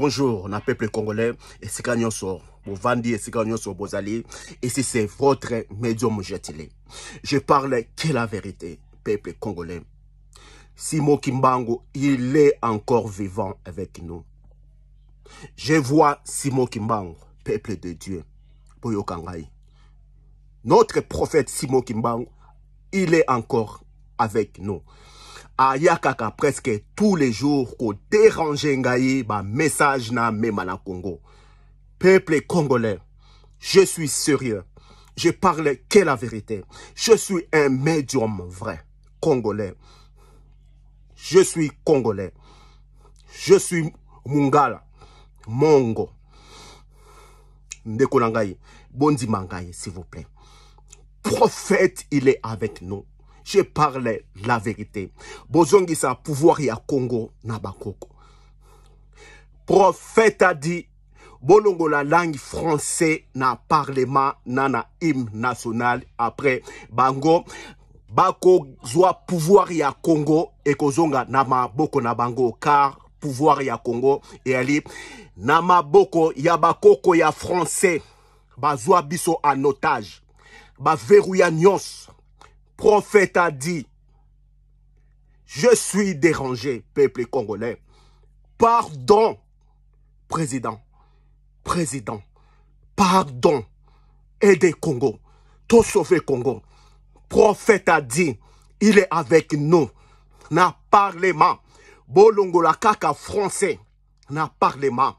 Bonjour, peuple congolais, et si bozali, c'est votre médium jetilé. Je parle que la vérité, peuple congolais. Simo Kimbango, il est encore vivant avec nous. Je vois Simo Kimbango, peuple de Dieu, Boyokangai. Notre prophète Simo Kimbango, il est encore avec nous. Ayakaka presque tous les jours koderange ba message na même na congo peuple congolais je suis sérieux je parle que la vérité je suis un médium vrai congolais je suis congolais je suis mungala mongo ndeko na s'il vous plaît prophète il est avec nous je parle la vérité. sa pouvoir ya Congo na bakoko. Prophète a dit bolongo la langue français na parlement na na national après bango zwa pouvoir ya Congo kozonga na Boko na bango car pouvoir ya Congo ali na Boko ya bakoko ya français bazwa biso en otage veruya nyonso prophète a dit, je suis dérangé, peuple congolais. Pardon, président, président, pardon, aidez Congo, tout sauver Congo. Prophète a dit, il est avec nous. Na parlement, la kaka français, na parlement,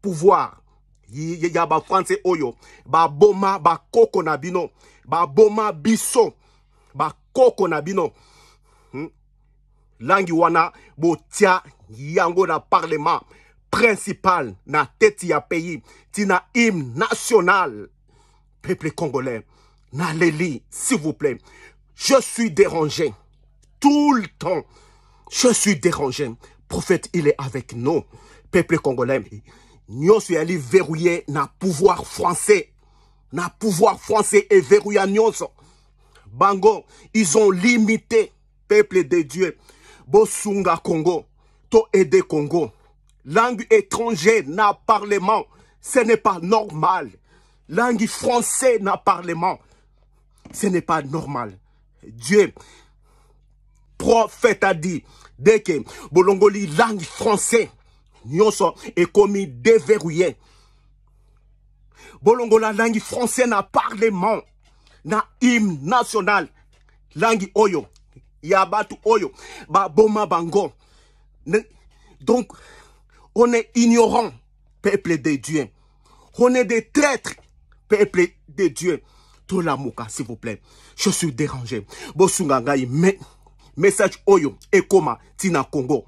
pouvoir, a ba français oyo, ba boma, ba koko ba boma biso, Hmm? la yango na parlement principal na tête pays tina national peuple congolais na s'il vous plaît je suis dérangé tout le temps je suis dérangé prophète il est avec nous peuple congolais sommes allés verrouillé na pouvoir français na pouvoir français et à nyonso bango ils ont limité peuple de Dieu bosunga Congo to Congo langue étrangère na parlement ce n'est pas normal langue française na parlement ce n'est pas normal Dieu prophète a dit dès que bolongoli langue française nyonso commis déverrouillé la langue française na parlement na national langi oyo ya oyo baboma bango donc on est ignorant peuple de dieu on est des traîtres peuple de dieu Tout moka s'il vous plaît je suis dérangé bosunga message oyo ekoma tina congo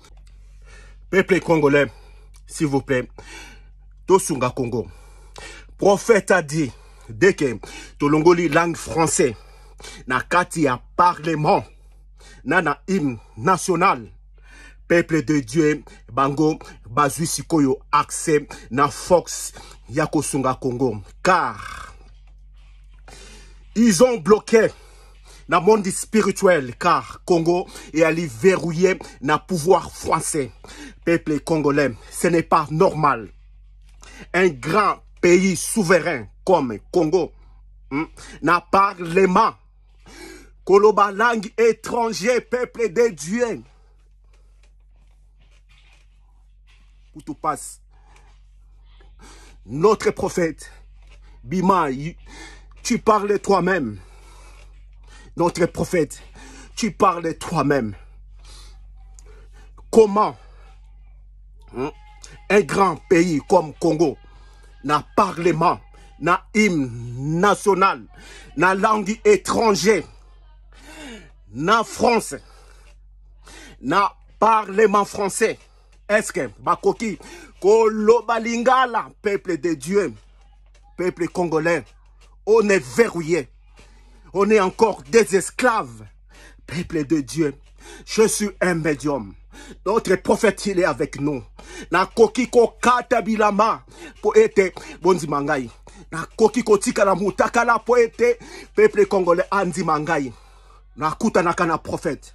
peuple congolais s'il vous plaît tosunga congo prophète a dit que tolongoli langue française na kati parlement na na hymne national peuple de dieu bango bazwi accès na fox ya congo car ils ont bloqué na monde spirituel car Congo est verrouiller na pouvoir français. Peuple congolais, ce n'est pas normal. Un grand pays souverain comme Congo, hmm? na parlement, coloba langue étranger, peuple des Dieu. Où tout passe. Notre prophète, Bima, tu parles toi-même. Notre prophète, tu parles toi-même. Comment hmm? un grand pays comme Congo n'a parlement dans l'hymne national la langue Dans na france na parlement français est-ce que bakoki coquille peuple de dieu peuple congolais on est verrouillé on est encore des esclaves peuple de dieu je suis un médium notre prophète, il est avec nous. Na kokiko katabilama poete bonzimangai. Na kokiko tikala mutakala poete peuple congolais mangai. Na kuta na prophète.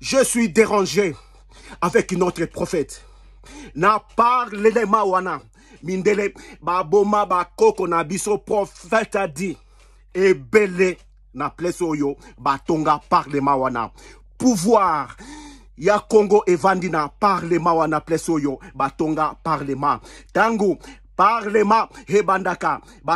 Je suis dérangé avec notre prophète. Na parle le mawana. Mindele baboma koko na biso prophète a dit. Ebele na place oyo batonga parlement mawana. Pouvoir ya kongo evandina na parlema wana place oyo batonga parlema ntango parlema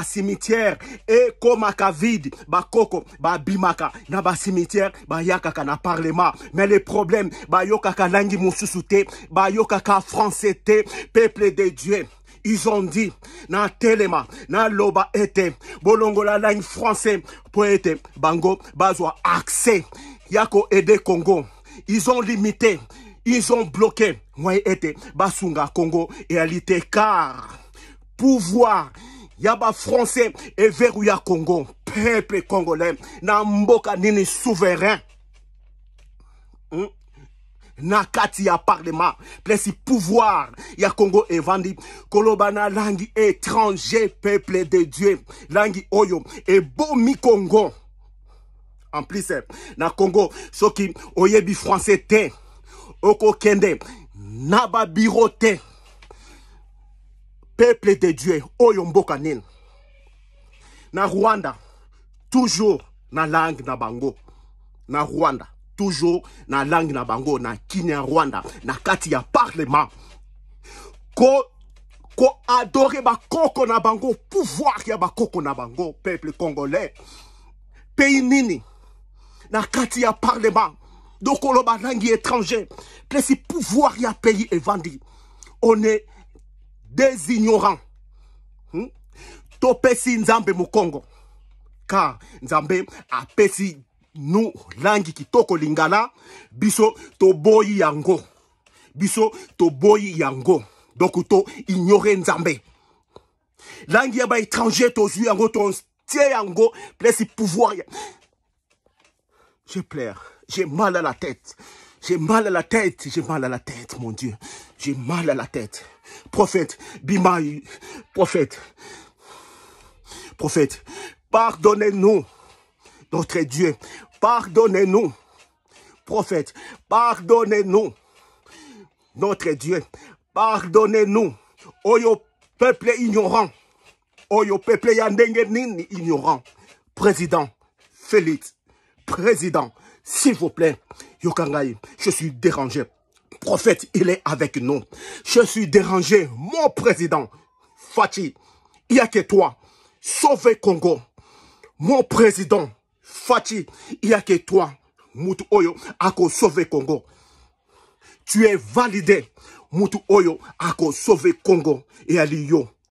cimetière e komaka vide bakoko bimaka na Ba yakaka na parlema mais le problème bayokaka langi mosusu te bayokaka français te peuple de dieu ils ont dit na telema na loba ete la langue français po Poete. bango bazwa accès yako ede congo ils ont limité, ils ont bloqué. Moi, était Basunga Congo réalité car pouvoir yaba français et ya Congo peuple congolais na nini souverain. Hmm? na ya parlement si pouvoir ya congo et Kolobana Kolobana langi étranger peuple de dieu langi oyo Bomi congo en plus eh, na congo soki oyebi français te okokende na babiro te peuple de dieu oyo kanin. na rwanda toujours na langue na bango na rwanda toujours na langue na bango na Kinyarwanda, rwanda na kati ya parlement ko koadore le na bango pouvoir ya bakoko na bango peuple congolais pays nini na kati ya parlement dokoloba langi étranger plesi pouvoir ya pays evandi on est des ignorants hmm? topesi nzambe congo car nzambe apesi nous langi kitoko lingala biso toboyi yango biso toboyi yango donc to ignorer nzambe langi ya baétranger to yango totie yango plesi pouvoir ya je pleure. J'ai mal à la tête. J'ai mal à la tête. J'ai mal à la tête, mon Dieu. J'ai mal à la tête. Prophète, Bimaï, prophète, prophète, pardonnez-nous, notre Dieu. Pardonnez-nous, prophète, pardonnez-nous, notre Dieu. Pardonnez-nous, oyo oh, peuple ignorant, Au oh, peuple ignorant. Président, Félix président, s'il vous plaît, Yokangaï, je suis dérangé. Prophète, il est avec nous. Je suis dérangé, mon président. Fatih, il n'y a que toi. Sauvez Congo. Mon président, Fatih, il n'y a que toi. Moutou Oyo, Ako, sauver Congo. Tu es validé. Moutou Oyo, Ako, sauver Congo. Et Aliyo.